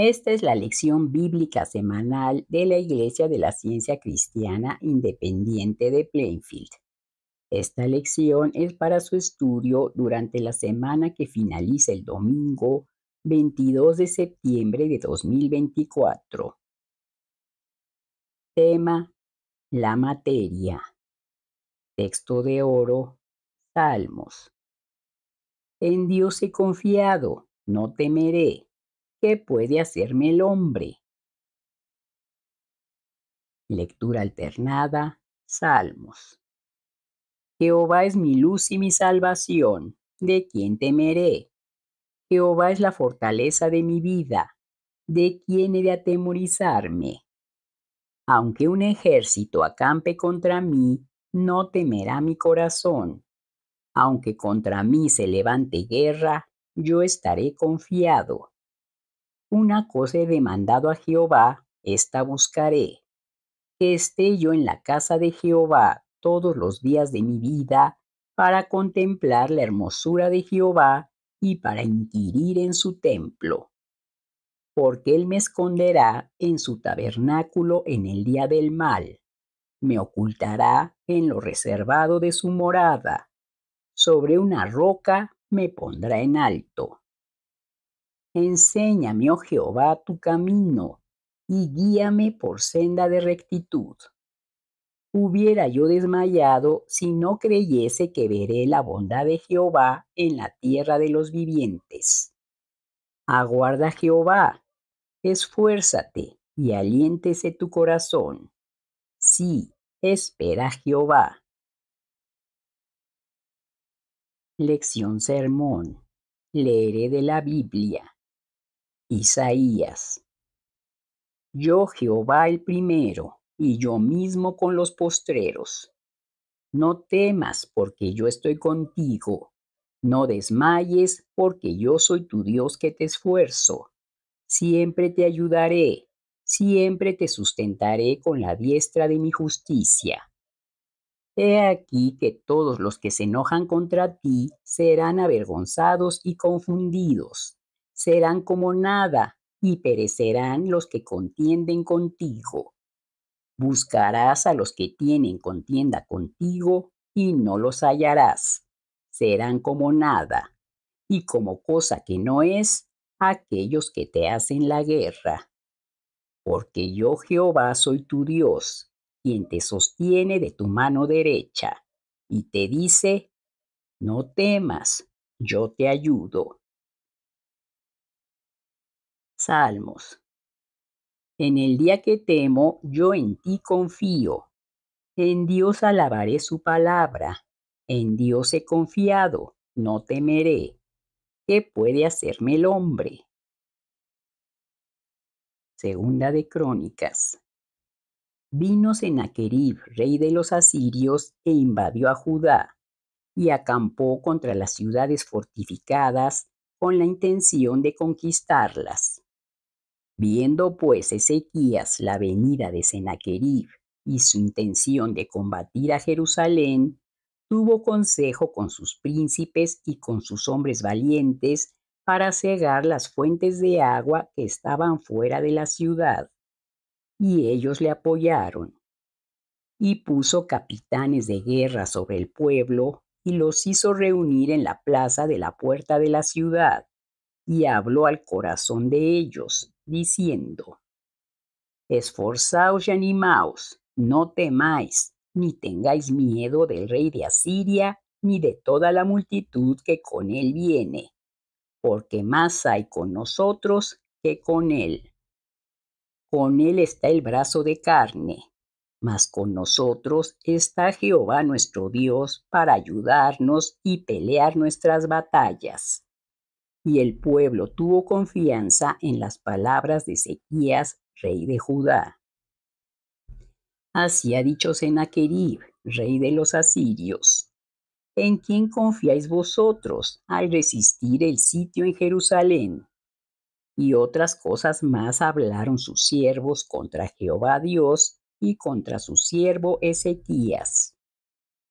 Esta es la lección bíblica semanal de la Iglesia de la Ciencia Cristiana Independiente de Plainfield. Esta lección es para su estudio durante la semana que finaliza el domingo 22 de septiembre de 2024. Tema, la materia. Texto de oro, Salmos. En Dios he confiado, no temeré ¿Qué puede hacerme el hombre? Lectura alternada, Salmos. Jehová es mi luz y mi salvación, ¿de quién temeré? Jehová es la fortaleza de mi vida, ¿de quién he de atemorizarme? Aunque un ejército acampe contra mí, no temerá mi corazón. Aunque contra mí se levante guerra, yo estaré confiado. Una cosa he demandado a Jehová, esta buscaré, que esté yo en la casa de Jehová todos los días de mi vida, para contemplar la hermosura de Jehová y para inquirir en su templo. Porque él me esconderá en su tabernáculo en el día del mal, me ocultará en lo reservado de su morada, sobre una roca me pondrá en alto Enséñame, oh Jehová, tu camino, y guíame por senda de rectitud. Hubiera yo desmayado si no creyese que veré la bondad de Jehová en la tierra de los vivientes. Aguarda Jehová, esfuérzate y aliéntese tu corazón. Sí, espera Jehová. Lección Sermón. Leeré de la Biblia. Isaías. Yo Jehová el primero, y yo mismo con los postreros. No temas, porque yo estoy contigo. No desmayes, porque yo soy tu Dios que te esfuerzo. Siempre te ayudaré, siempre te sustentaré con la diestra de mi justicia. He aquí que todos los que se enojan contra ti serán avergonzados y confundidos serán como nada y perecerán los que contienden contigo. Buscarás a los que tienen contienda contigo y no los hallarás. Serán como nada y como cosa que no es aquellos que te hacen la guerra. Porque yo Jehová soy tu Dios, quien te sostiene de tu mano derecha, y te dice, no temas, yo te ayudo. Salmos. En el día que temo, yo en ti confío. En Dios alabaré su palabra. En Dios he confiado, no temeré. ¿Qué puede hacerme el hombre? Segunda de Crónicas. Vino Senaquerib, rey de los asirios, e invadió a Judá y acampó contra las ciudades fortificadas con la intención de conquistarlas. Viendo pues Ezequías la venida de Senaquerib y su intención de combatir a Jerusalén, tuvo consejo con sus príncipes y con sus hombres valientes para cegar las fuentes de agua que estaban fuera de la ciudad. Y ellos le apoyaron. Y puso capitanes de guerra sobre el pueblo y los hizo reunir en la plaza de la puerta de la ciudad. Y habló al corazón de ellos diciendo, Esforzaos y animaos, no temáis, ni tengáis miedo del rey de Asiria, ni de toda la multitud que con él viene, porque más hay con nosotros que con él. Con él está el brazo de carne, mas con nosotros está Jehová nuestro Dios para ayudarnos y pelear nuestras batallas y el pueblo tuvo confianza en las palabras de Ezequías, rey de Judá. Así ha dicho Senaquerib, rey de los asirios. ¿En quién confiáis vosotros al resistir el sitio en Jerusalén? Y otras cosas más hablaron sus siervos contra Jehová Dios y contra su siervo Ezequías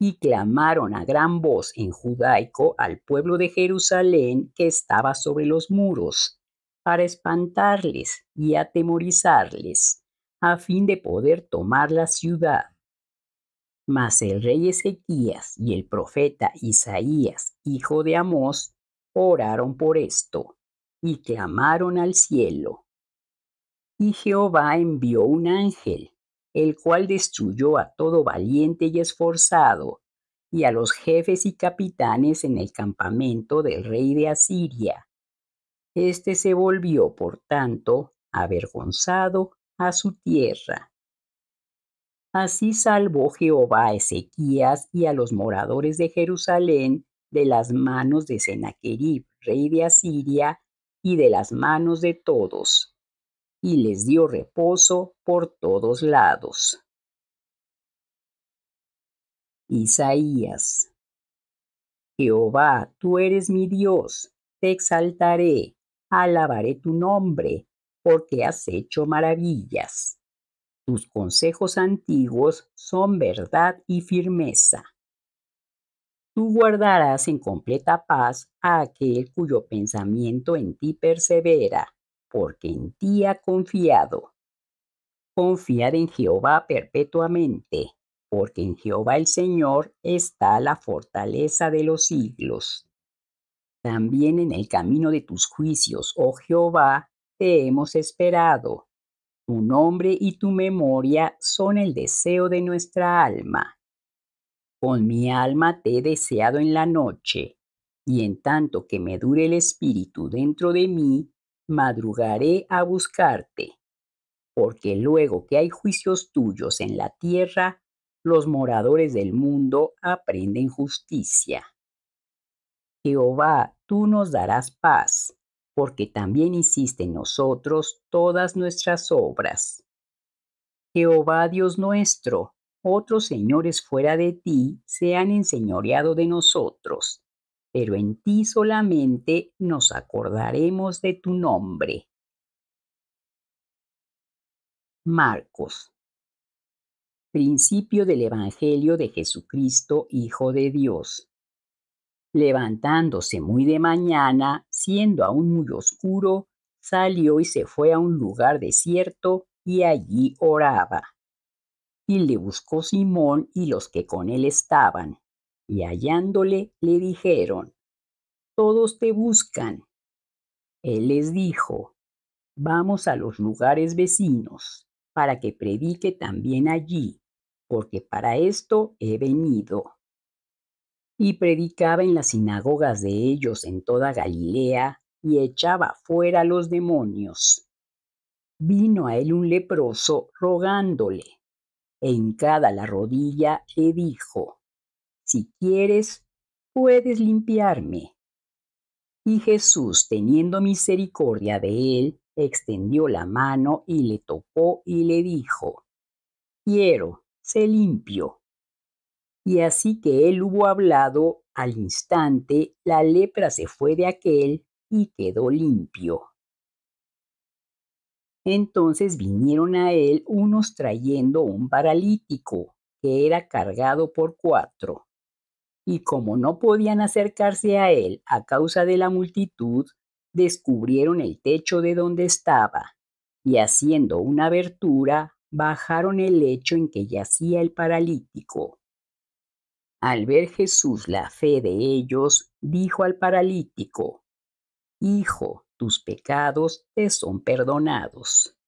y clamaron a gran voz en judaico al pueblo de Jerusalén que estaba sobre los muros, para espantarles y atemorizarles, a fin de poder tomar la ciudad. Mas el rey Ezequías y el profeta Isaías, hijo de Amós, oraron por esto, y clamaron al cielo. Y Jehová envió un ángel, el cual destruyó a todo valiente y esforzado, y a los jefes y capitanes en el campamento del rey de Asiria. Este se volvió, por tanto, avergonzado a su tierra. Así salvó Jehová a Ezequías y a los moradores de Jerusalén de las manos de Sennacherib, rey de Asiria, y de las manos de todos y les dio reposo por todos lados. Isaías. Jehová, tú eres mi Dios, te exaltaré, alabaré tu nombre, porque has hecho maravillas. Tus consejos antiguos son verdad y firmeza. Tú guardarás en completa paz a aquel cuyo pensamiento en ti persevera, porque en ti ha confiado. Confiar en Jehová perpetuamente, porque en Jehová el Señor está la fortaleza de los siglos. También en el camino de tus juicios, oh Jehová, te hemos esperado. Tu nombre y tu memoria son el deseo de nuestra alma. Con mi alma te he deseado en la noche, y en tanto que me dure el espíritu dentro de mí, madrugaré a buscarte, porque luego que hay juicios tuyos en la tierra, los moradores del mundo aprenden justicia. Jehová, tú nos darás paz, porque también hiciste en nosotros todas nuestras obras. Jehová Dios nuestro, otros señores fuera de ti se han enseñoreado de nosotros, pero en ti solamente nos acordaremos de tu nombre. Marcos. Principio del Evangelio de Jesucristo, Hijo de Dios. Levantándose muy de mañana, siendo aún muy oscuro, salió y se fue a un lugar desierto y allí oraba. Y le buscó Simón y los que con él estaban y hallándole le dijeron, Todos te buscan. Él les dijo, Vamos a los lugares vecinos para que predique también allí, porque para esto he venido. Y predicaba en las sinagogas de ellos en toda Galilea y echaba fuera los demonios. Vino a él un leproso rogándole, e hincada la rodilla le dijo, si quieres, puedes limpiarme. Y Jesús, teniendo misericordia de él, extendió la mano y le tocó y le dijo, Quiero, sé limpio. Y así que él hubo hablado, al instante la lepra se fue de aquel y quedó limpio. Entonces vinieron a él unos trayendo un paralítico, que era cargado por cuatro y como no podían acercarse a él a causa de la multitud, descubrieron el techo de donde estaba, y haciendo una abertura, bajaron el lecho en que yacía el paralítico. Al ver Jesús la fe de ellos, dijo al paralítico, Hijo, tus pecados te son perdonados.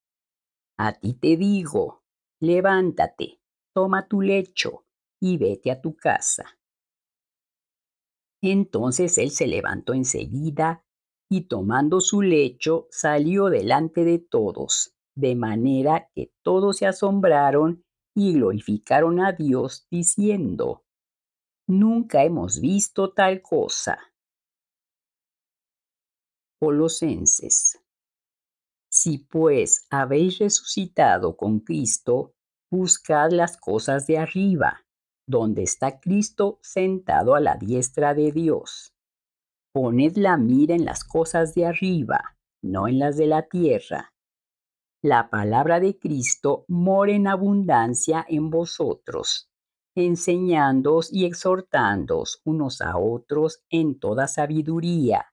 A ti te digo, levántate, toma tu lecho y vete a tu casa. Entonces él se levantó enseguida y tomando su lecho salió delante de todos, de manera que todos se asombraron y glorificaron a Dios diciendo, Nunca hemos visto tal cosa. Colosenses. Si pues habéis resucitado con Cristo, buscad las cosas de arriba, donde está Cristo sentado a la diestra de Dios. Poned la mira en las cosas de arriba, no en las de la tierra. La palabra de Cristo mora en abundancia en vosotros, enseñándoos y exhortándoos unos a otros en toda sabiduría,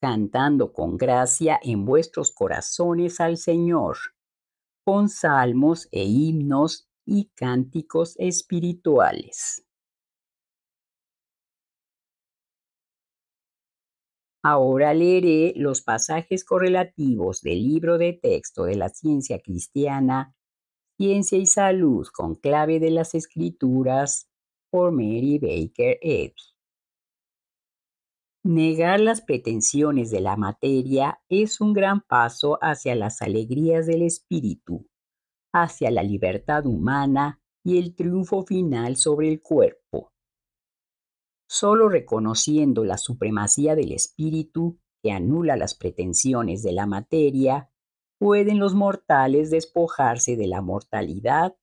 cantando con gracia en vuestros corazones al Señor, con salmos e himnos y cánticos espirituales. Ahora leeré los pasajes correlativos del libro de texto de la ciencia cristiana, Ciencia y Salud con clave de las escrituras por Mary Baker Eddy. Negar las pretensiones de la materia es un gran paso hacia las alegrías del espíritu hacia la libertad humana y el triunfo final sobre el cuerpo. Solo reconociendo la supremacía del espíritu que anula las pretensiones de la materia, pueden los mortales despojarse de la mortalidad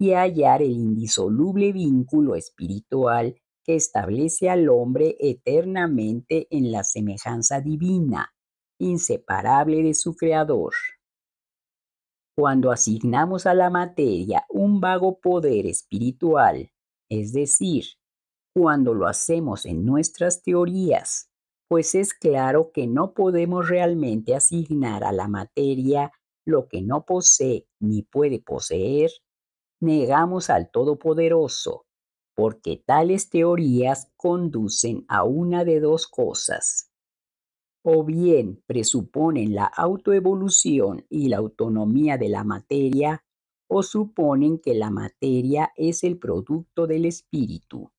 y hallar el indisoluble vínculo espiritual que establece al hombre eternamente en la semejanza divina, inseparable de su Creador. Cuando asignamos a la materia un vago poder espiritual, es decir, cuando lo hacemos en nuestras teorías, pues es claro que no podemos realmente asignar a la materia lo que no posee ni puede poseer, negamos al Todopoderoso, porque tales teorías conducen a una de dos cosas o bien presuponen la autoevolución y la autonomía de la materia, o suponen que la materia es el producto del espíritu.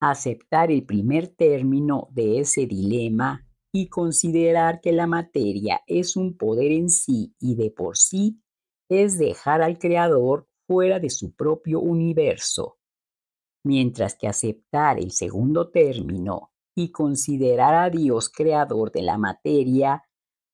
Aceptar el primer término de ese dilema y considerar que la materia es un poder en sí y de por sí es dejar al creador fuera de su propio universo, mientras que aceptar el segundo término y considerar a Dios creador de la materia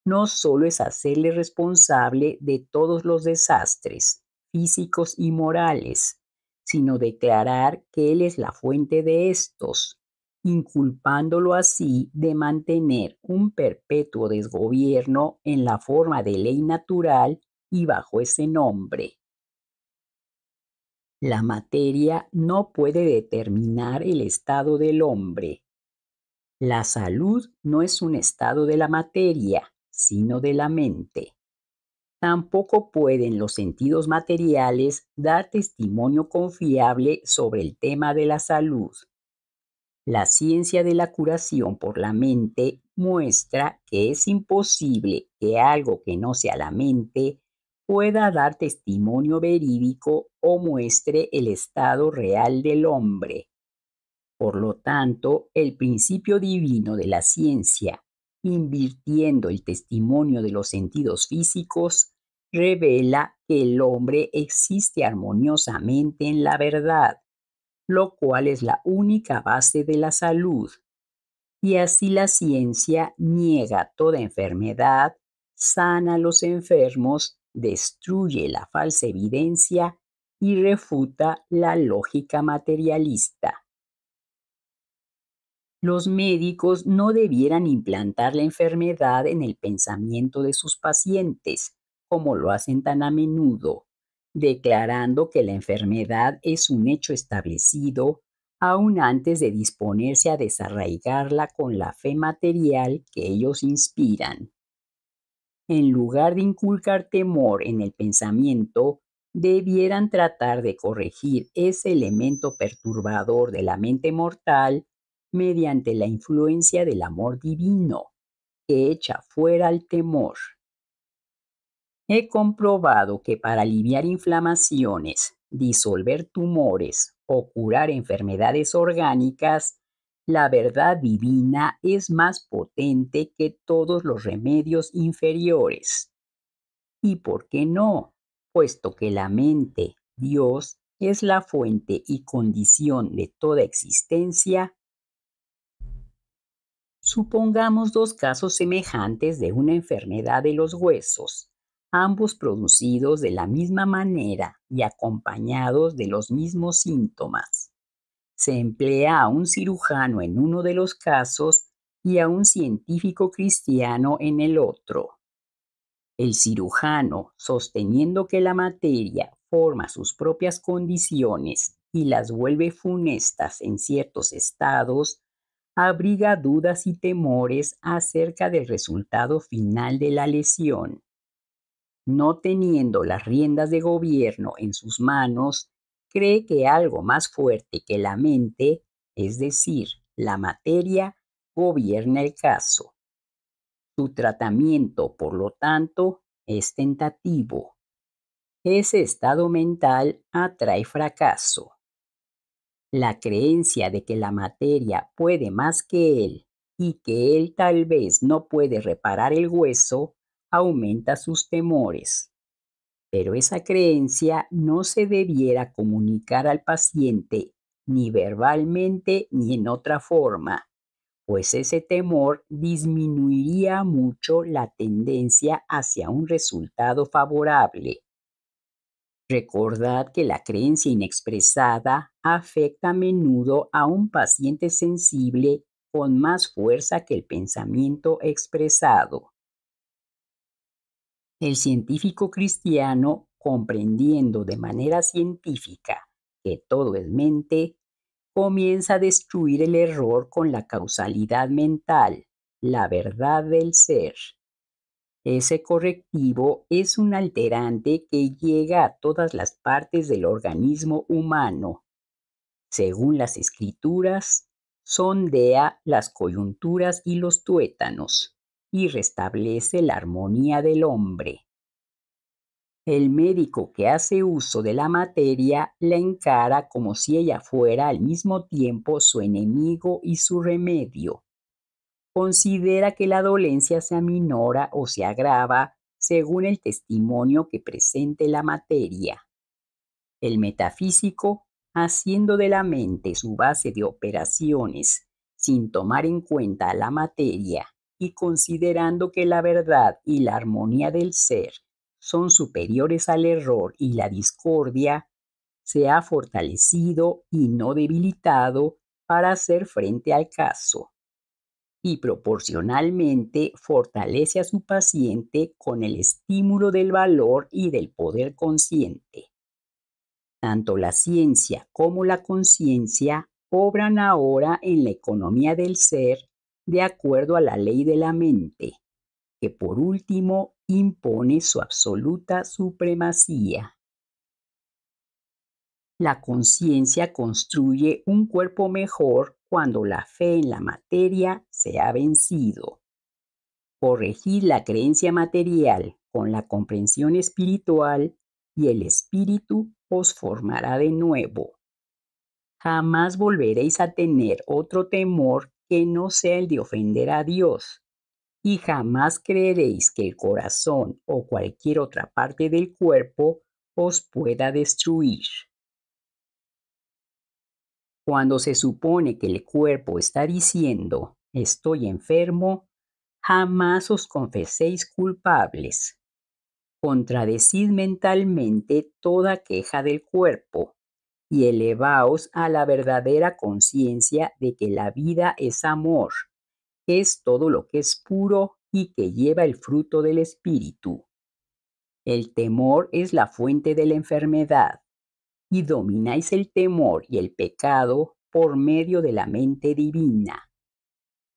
no solo es hacerle responsable de todos los desastres físicos y morales, sino declarar que Él es la fuente de estos, inculpándolo así de mantener un perpetuo desgobierno en la forma de ley natural y bajo ese nombre. La materia no puede determinar el estado del hombre, la salud no es un estado de la materia, sino de la mente. Tampoco pueden los sentidos materiales dar testimonio confiable sobre el tema de la salud. La ciencia de la curación por la mente muestra que es imposible que algo que no sea la mente pueda dar testimonio verídico o muestre el estado real del hombre. Por lo tanto, el principio divino de la ciencia, invirtiendo el testimonio de los sentidos físicos, revela que el hombre existe armoniosamente en la verdad, lo cual es la única base de la salud. Y así la ciencia niega toda enfermedad, sana a los enfermos, destruye la falsa evidencia y refuta la lógica materialista los médicos no debieran implantar la enfermedad en el pensamiento de sus pacientes, como lo hacen tan a menudo, declarando que la enfermedad es un hecho establecido aún antes de disponerse a desarraigarla con la fe material que ellos inspiran. En lugar de inculcar temor en el pensamiento, debieran tratar de corregir ese elemento perturbador de la mente mortal mediante la influencia del amor divino, que echa fuera el temor. He comprobado que para aliviar inflamaciones, disolver tumores o curar enfermedades orgánicas, la verdad divina es más potente que todos los remedios inferiores. ¿Y por qué no? Puesto que la mente, Dios, es la fuente y condición de toda existencia, Supongamos dos casos semejantes de una enfermedad de los huesos, ambos producidos de la misma manera y acompañados de los mismos síntomas. Se emplea a un cirujano en uno de los casos y a un científico cristiano en el otro. El cirujano, sosteniendo que la materia forma sus propias condiciones y las vuelve funestas en ciertos estados, abriga dudas y temores acerca del resultado final de la lesión. No teniendo las riendas de gobierno en sus manos, cree que algo más fuerte que la mente, es decir, la materia, gobierna el caso. Su tratamiento, por lo tanto, es tentativo. Ese estado mental atrae fracaso. La creencia de que la materia puede más que él y que él tal vez no puede reparar el hueso aumenta sus temores. Pero esa creencia no se debiera comunicar al paciente ni verbalmente ni en otra forma, pues ese temor disminuiría mucho la tendencia hacia un resultado favorable. Recordad que la creencia inexpresada afecta a menudo a un paciente sensible con más fuerza que el pensamiento expresado. El científico cristiano, comprendiendo de manera científica que todo es mente, comienza a destruir el error con la causalidad mental, la verdad del ser. Ese correctivo es un alterante que llega a todas las partes del organismo humano. Según las escrituras, sondea las coyunturas y los tuétanos y restablece la armonía del hombre. El médico que hace uso de la materia la encara como si ella fuera al mismo tiempo su enemigo y su remedio considera que la dolencia se aminora o se agrava según el testimonio que presente la materia. El metafísico, haciendo de la mente su base de operaciones sin tomar en cuenta la materia y considerando que la verdad y la armonía del ser son superiores al error y la discordia, se ha fortalecido y no debilitado para hacer frente al caso y proporcionalmente fortalece a su paciente con el estímulo del valor y del poder consciente. Tanto la ciencia como la conciencia obran ahora en la economía del ser de acuerdo a la ley de la mente, que por último impone su absoluta supremacía. La conciencia construye un cuerpo mejor cuando la fe en la materia se ha vencido. Corregir la creencia material con la comprensión espiritual y el espíritu os formará de nuevo. Jamás volveréis a tener otro temor que no sea el de ofender a Dios, y jamás creeréis que el corazón o cualquier otra parte del cuerpo os pueda destruir. Cuando se supone que el cuerpo está diciendo, estoy enfermo, jamás os confeséis culpables. Contradecid mentalmente toda queja del cuerpo y elevaos a la verdadera conciencia de que la vida es amor, que es todo lo que es puro y que lleva el fruto del espíritu. El temor es la fuente de la enfermedad y domináis el temor y el pecado por medio de la mente divina.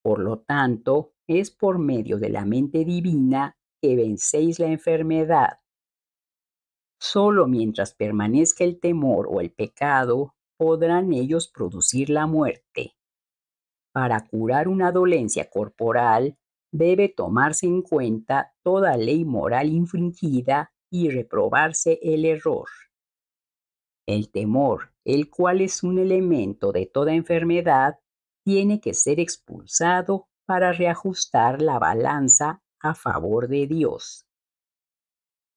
Por lo tanto, es por medio de la mente divina que vencéis la enfermedad. Solo mientras permanezca el temor o el pecado podrán ellos producir la muerte. Para curar una dolencia corporal debe tomarse en cuenta toda ley moral infringida y reprobarse el error. El temor, el cual es un elemento de toda enfermedad, tiene que ser expulsado para reajustar la balanza a favor de Dios.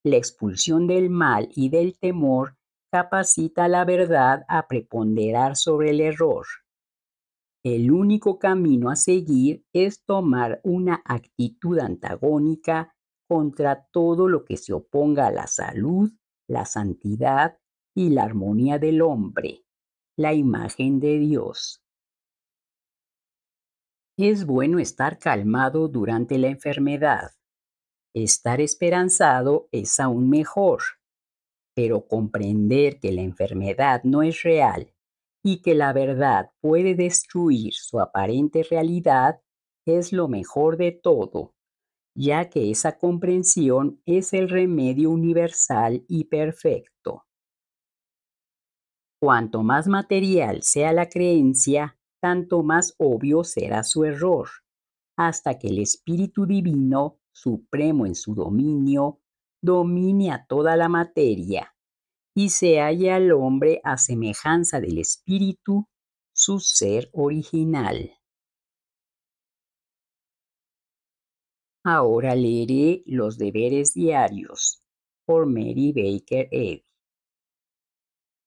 La expulsión del mal y del temor capacita a la verdad a preponderar sobre el error. El único camino a seguir es tomar una actitud antagónica contra todo lo que se oponga a la salud, la santidad y la armonía del hombre, la imagen de Dios. Es bueno estar calmado durante la enfermedad. Estar esperanzado es aún mejor, pero comprender que la enfermedad no es real y que la verdad puede destruir su aparente realidad es lo mejor de todo, ya que esa comprensión es el remedio universal y perfecto. Cuanto más material sea la creencia, tanto más obvio será su error, hasta que el Espíritu Divino, supremo en su dominio, domine a toda la materia y se halla al hombre a semejanza del Espíritu, su ser original. Ahora leeré los deberes diarios por Mary Baker Ed